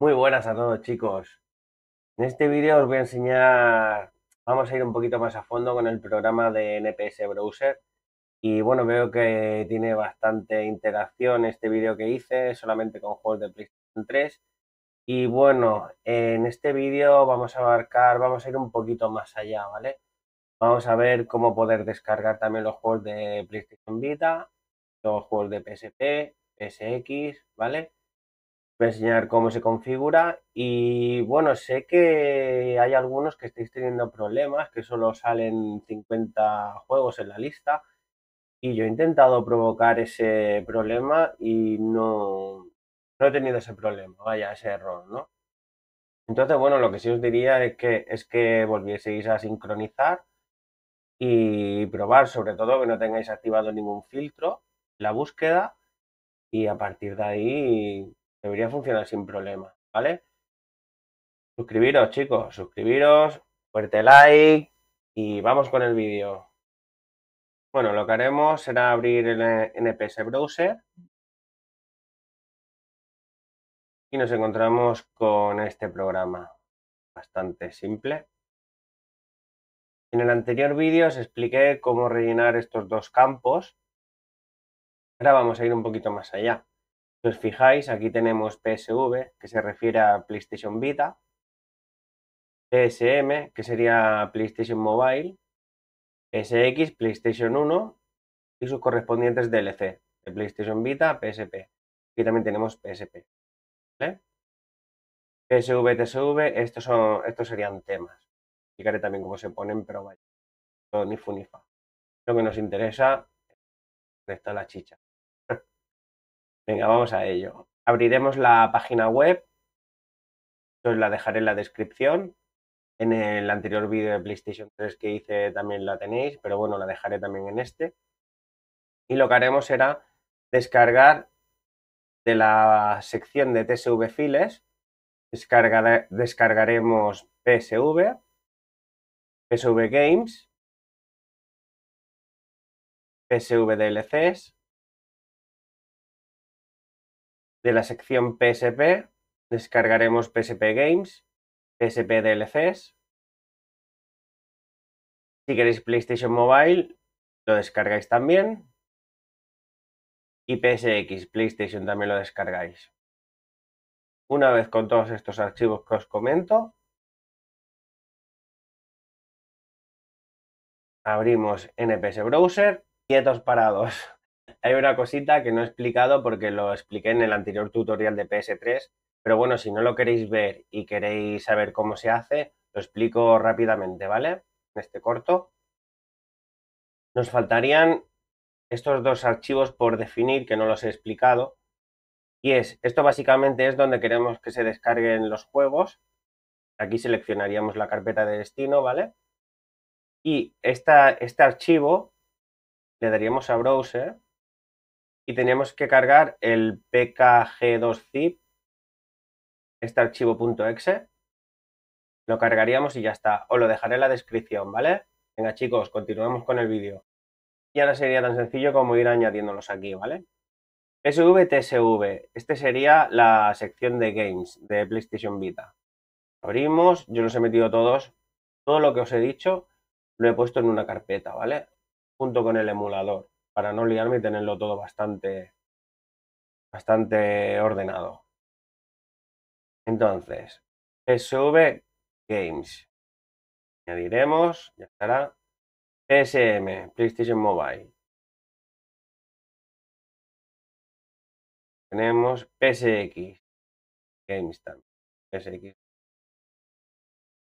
Muy buenas a todos chicos. En este vídeo os voy a enseñar, vamos a ir un poquito más a fondo con el programa de NPS Browser. Y bueno, veo que tiene bastante interacción este vídeo que hice, solamente con juegos de PlayStation 3. Y bueno, en este vídeo vamos a abarcar, vamos a ir un poquito más allá, ¿vale? Vamos a ver cómo poder descargar también los juegos de PlayStation Vita, los juegos de PSP, PSX, ¿vale? voy a enseñar cómo se configura y bueno, sé que hay algunos que estáis teniendo problemas, que solo salen 50 juegos en la lista y yo he intentado provocar ese problema y no, no he tenido ese problema, vaya, ese error, ¿no? Entonces, bueno, lo que sí os diría es que, es que volvieseis a sincronizar y probar, sobre todo que no tengáis activado ningún filtro, la búsqueda y a partir de ahí Debería funcionar sin problema, ¿vale? Suscribiros, chicos, suscribiros, fuerte like y vamos con el vídeo. Bueno, lo que haremos será abrir el eh, NPS Browser y nos encontramos con este programa. Bastante simple. En el anterior vídeo os expliqué cómo rellenar estos dos campos. Ahora vamos a ir un poquito más allá os fijáis, aquí tenemos PSV, que se refiere a PlayStation Vita, PSM, que sería PlayStation Mobile, SX, PlayStation 1 y sus correspondientes DLC, de PlayStation Vita, PSP. Aquí también tenemos PSP. PSV, TSV, estos, son, estos serían temas. Explicaré también cómo se ponen, pero vaya, todo ni funifa. Lo que nos interesa, está la chicha. Venga, vamos a ello. Abriremos la página web, os la dejaré en la descripción. En el anterior vídeo de PlayStation 3 que hice también la tenéis, pero bueno, la dejaré también en este. Y lo que haremos será descargar de la sección de TSV Files, descargaremos PSV, PSV Games, PSV DLCs, de la sección PSP descargaremos PSP Games, PSP DLCs. Si queréis PlayStation Mobile, lo descargáis también. Y PSX, PlayStation también lo descargáis. Una vez con todos estos archivos que os comento, abrimos NPS Browser, quietos parados hay una cosita que no he explicado porque lo expliqué en el anterior tutorial de PS3, pero bueno, si no lo queréis ver y queréis saber cómo se hace, lo explico rápidamente, ¿vale? En este corto. Nos faltarían estos dos archivos por definir, que no los he explicado. Y es, esto básicamente es donde queremos que se descarguen los juegos. Aquí seleccionaríamos la carpeta de destino, ¿vale? Y esta, este archivo le daríamos a Browser y tenemos que cargar el pkg2zip, este archivo.exe. Lo cargaríamos y ya está. Os lo dejaré en la descripción, ¿vale? Venga chicos, continuamos con el vídeo. Y ahora sería tan sencillo como ir añadiéndolos aquí, ¿vale? SVTSV, este sería la sección de games de PlayStation Vita. Abrimos, yo los he metido todos, todo lo que os he dicho lo he puesto en una carpeta, ¿vale? Junto con el emulador para no liarme y tenerlo todo bastante, bastante ordenado. Entonces, PSV Games. Añadiremos, ya estará. PSM, PlayStation Mobile. Tenemos PSX Games también. PSX.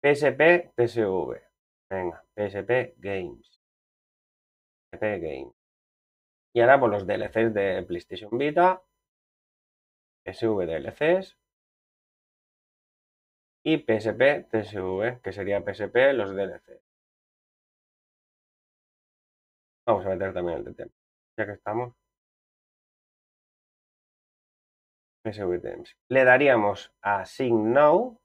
PSP, PSV. Venga, PSP Games. PSP Games. Y ahora por pues, los DLCs de PlayStation Vita, PSV DLCs y PSP TSV, que sería PSP los DLCs. Vamos a meter también el de ya que estamos. PSV Le daríamos a Sign Now.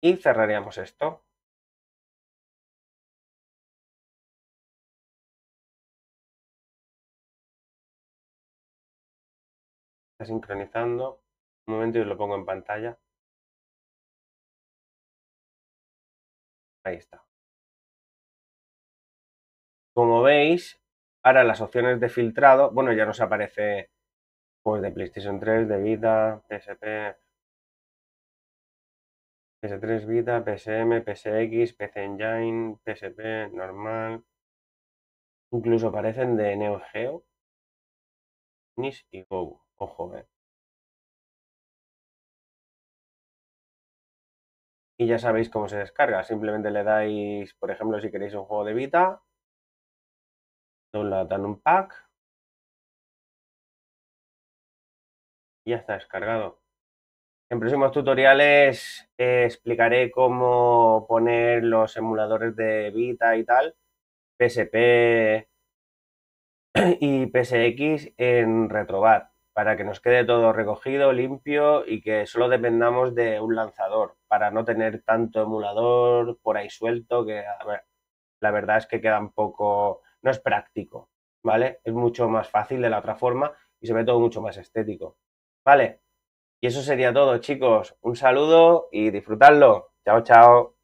Y cerraríamos esto. sincronizando. Un momento y os lo pongo en pantalla. Ahí está. Como veis, ahora las opciones de filtrado, bueno, ya nos aparece pues de PlayStation 3, de Vita, PSP, PS3 Vita, PSM, PSX, PC Engine, PSP, normal. Incluso aparecen de Neo Geo, NIS y Go. Ojo, oh, Y ya sabéis cómo se descarga. Simplemente le dais, por ejemplo, si queréis un juego de Vita, dan un pack. Y ya está descargado. En próximos tutoriales eh, explicaré cómo poner los emuladores de Vita y tal, PSP y PSX en Retrobat para que nos quede todo recogido, limpio y que solo dependamos de un lanzador para no tener tanto emulador por ahí suelto que a ver, la verdad es que queda un poco, no es práctico, ¿vale? Es mucho más fácil de la otra forma y sobre todo mucho más estético, ¿vale? Y eso sería todo chicos, un saludo y disfrutadlo. Chao, chao.